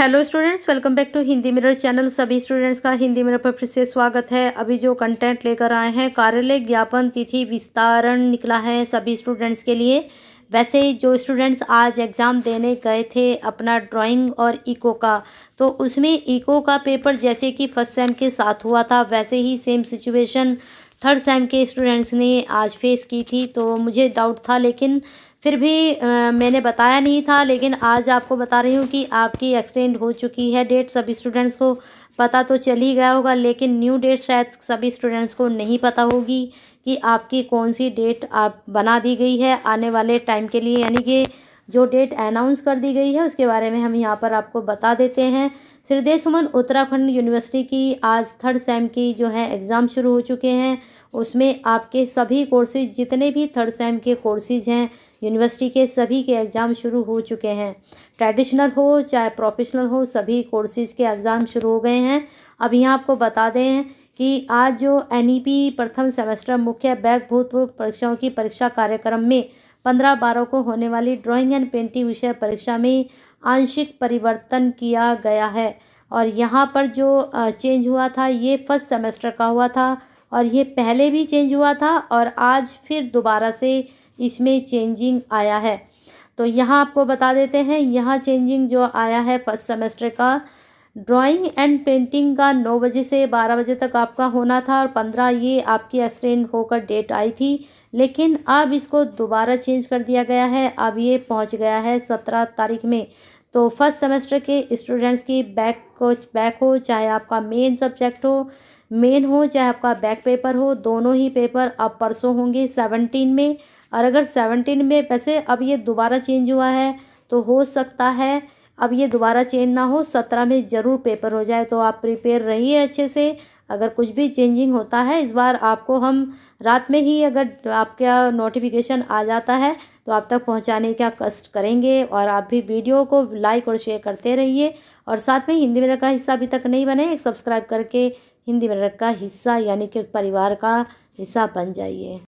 hello students welcome back to Hindi mirror channel सभी students का Hindi mirror पर फिर से स्वागत है अभी जो कंटेंट लेकर आए हैं कार्यालय ज्ञापन तिथि विस्तारण निकला है सभी स्टूडेंट्स के लिए वैसे जो स्टूडेंट्स आज एग्ज़ाम देने गए थे अपना ड्राइंग और इको का तो उसमें इको का पेपर जैसे कि फर्स्ट सेम के साथ हुआ था वैसे ही सेम सिचुएशन थर्ड सेम के स्टूडेंट्स ने आज फेस की थी तो मुझे डाउट था लेकिन फिर भी आ, मैंने बताया नहीं था लेकिन आज आपको बता रही हूँ कि आपकी एक्सटेंड हो चुकी है डेट सभी स्टूडेंट्स को पता तो चल ही गया होगा लेकिन न्यू डेट शायद सभी स्टूडेंट्स को नहीं पता होगी कि आपकी कौन सी डेट आप बना दी गई है आने वाले टाइम के लिए यानी कि जो डेट अनाउंस कर दी गई है उसके बारे में हम यहाँ पर आपको बता देते हैं श्रीदेव सुमन उत्तराखंड यूनिवर्सिटी की आज थर्ड सेम की जो है एग्ज़ाम शुरू हो चुके हैं उसमें आपके सभी कोर्सेज जितने भी थर्ड सेम के कोर्सेज हैं यूनिवर्सिटी के सभी के एग्ज़ाम शुरू हो चुके हैं ट्रेडिशनल हो चाहे प्रोफेशनल हो सभी कोर्सेज के एग्ज़ाम शुरू हो गए हैं अब यहाँ आपको बता दें कि आज जो एन e प्रथम सेमेस्टर मुख्य बैग भूतपूर्व परीक्षाओं की परीक्षा कार्यक्रम में पंद्रह बारह को होने वाली ड्राइंग एंड पेंटिंग विषय परीक्षा में आंशिक परिवर्तन किया गया है और यहाँ पर जो चेंज हुआ था ये फर्स्ट सेमेस्टर का हुआ था और ये पहले भी चेंज हुआ था और आज फिर दोबारा से इसमें चेंजिंग आया है तो यहाँ आपको बता देते हैं यहाँ चेंजिंग जो आया है फर्स्ट सेमेस्टर का ड्राइंग एंड पेंटिंग का नौ बजे से बारह बजे तक आपका होना था और पंद्रह ये आपकी एक्सटेंड होकर डेट आई थी लेकिन अब इसको दोबारा चेंज कर दिया गया है अब ये पहुंच गया है सत्रह तारीख में तो फर्स्ट सेमेस्टर के स्टूडेंट्स की बैक को बैक हो चाहे आपका मेन सब्जेक्ट हो मेन हो चाहे आपका बैक पेपर हो दोनों ही पेपर अब परसों होंगे सेवनटीन में और अगर सेवनटीन में वैसे अब ये दोबारा चेंज हुआ है तो हो सकता है अब ये दोबारा चेंज ना हो सत्रह में ज़रूर पेपर हो जाए तो आप प्रिपेयर रहिए अच्छे से अगर कुछ भी चेंजिंग होता है इस बार आपको हम रात में ही अगर आपका नोटिफिकेशन आ जाता है तो आप तक पहुंचाने का कष्ट करेंगे और आप भी वीडियो को लाइक और शेयर करते रहिए और साथ में हिंदी मिरर का हिस्सा अभी तक नहीं बने एक सब्सक्राइब करके हिंदी मिरर का हिस्सा यानी कि परिवार का हिस्सा बन जाइए